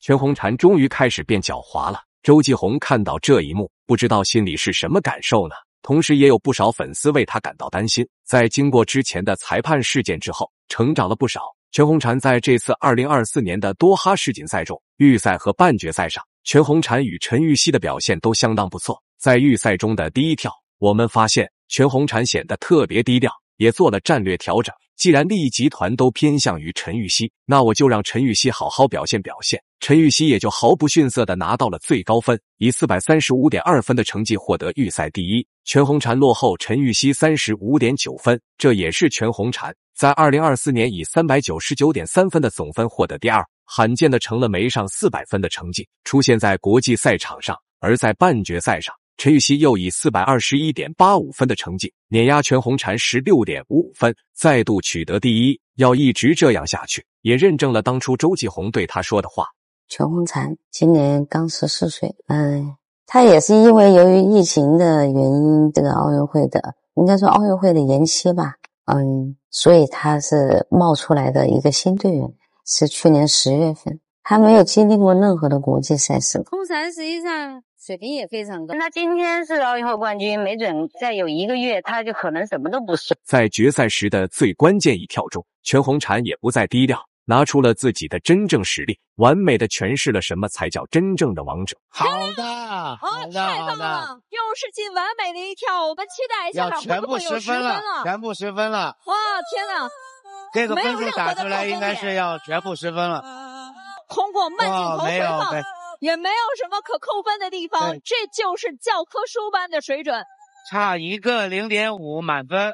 全红婵终于开始变狡猾了。周继红看到这一幕，不知道心里是什么感受呢？同时也有不少粉丝为他感到担心。在经过之前的裁判事件之后，成长了不少。全红婵在这次二零二四年的多哈世锦赛中，预赛和半决赛上，全红婵与陈芋汐的表现都相当不错。在预赛中的第一跳，我们发现全红婵显得特别低调。也做了战略调整。既然利益集团都偏向于陈玉溪，那我就让陈玉溪好好表现表现。陈玉溪也就毫不逊色的拿到了最高分，以四百三十五点二分的成绩获得预赛第一。全红婵落后陈玉溪三十五点九分，这也是全红婵在二零二四年以三百九十九点三分的总分获得第二，罕见的成了没上四百分的成绩出现在国际赛场上。而在半决赛上。陈芋汐又以四百二十一点八五分的成绩碾压全红婵十六点五五分，再度取得第一。要一直这样下去，也认证了当初周继红对她说的话。全红婵今年刚十四岁，嗯，她也是因为由于疫情的原因，这个奥运会的应该说奥运会的延期吧，嗯，所以她是冒出来的一个新队员，是去年十月份，她没有经历过任何的国际赛事。红婵实际上。水平也非常高。他今天是奥运会冠军，没准再有一个月，他就可能什么都不是。在决赛时的最关键一跳中，全红婵也不再低调，拿出了自己的真正实力，完美的诠释了什么才叫真正的王者。好的，好的，太棒了，又是近完美的一跳，我们期待一下，要全部十分了，全部十分了。哇，天哪，这个分数打出来应该是要全部十分了。通过慢镜头回放。也没有什么可扣分的地方，这就是教科书般的水准。差一个零点五满分，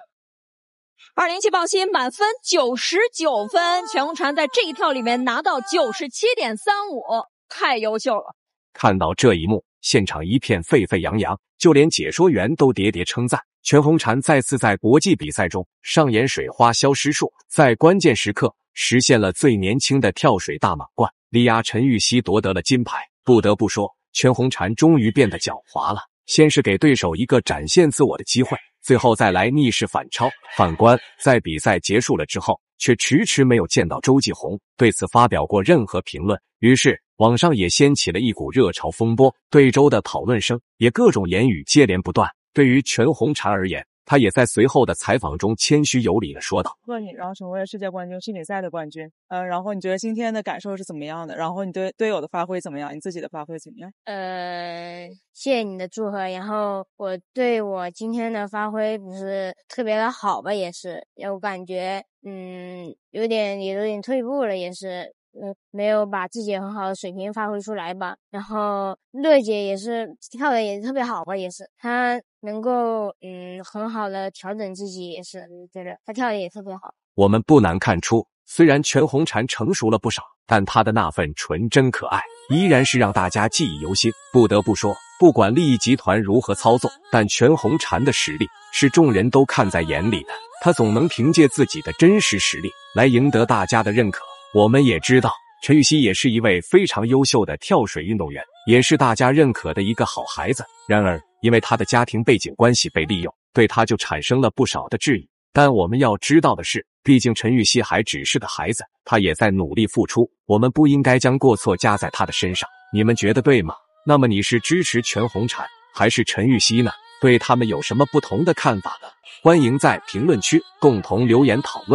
二零七爆心满分九十九分，全红婵在这一跳里面拿到九十七点三五，太优秀了！看到这一幕，现场一片沸沸扬扬，就连解说员都喋喋称赞。全红婵再次在国际比赛中上演水花消失术，在关键时刻实现了最年轻的跳水大满贯，力压陈芋汐夺得了金牌。不得不说，全红婵终于变得狡猾了。先是给对手一个展现自我的机会，最后再来逆势反超。反观，在比赛结束了之后，却迟迟没有见到周继红对此发表过任何评论。于是，网上也掀起了一股热潮风波，对周的讨论声也各种言语接连不断。对于全红婵而言，他也在随后的采访中谦虚有礼的说道：“祝贺你，然后成为世界冠军、心理赛的冠军。嗯，然后你觉得今天的感受是怎么样的？然后你对队友的发挥怎么样？你自己的发挥怎么样？呃，谢谢你的祝贺。然后我对我今天的发挥不是特别的好吧，也是，我感觉，嗯，有点也有点退步了，也是。”嗯，没有把自己很好的水平发挥出来吧。然后乐姐也是跳的也特别好吧，也是她能够嗯很好的调整自己，也是对的，她跳的也特别好。我们不难看出，虽然全红婵成熟了不少，但她的那份纯真可爱依然是让大家记忆犹新。不得不说，不管利益集团如何操作，但全红婵的实力是众人都看在眼里的。她总能凭借自己的真实实力来赢得大家的认可。我们也知道，陈芋汐也是一位非常优秀的跳水运动员，也是大家认可的一个好孩子。然而，因为他的家庭背景关系被利用，对他就产生了不少的质疑。但我们要知道的是，毕竟陈芋汐还只是个孩子，他也在努力付出。我们不应该将过错加在他的身上。你们觉得对吗？那么你是支持全红婵还是陈芋汐呢？对他们有什么不同的看法呢？欢迎在评论区共同留言讨论。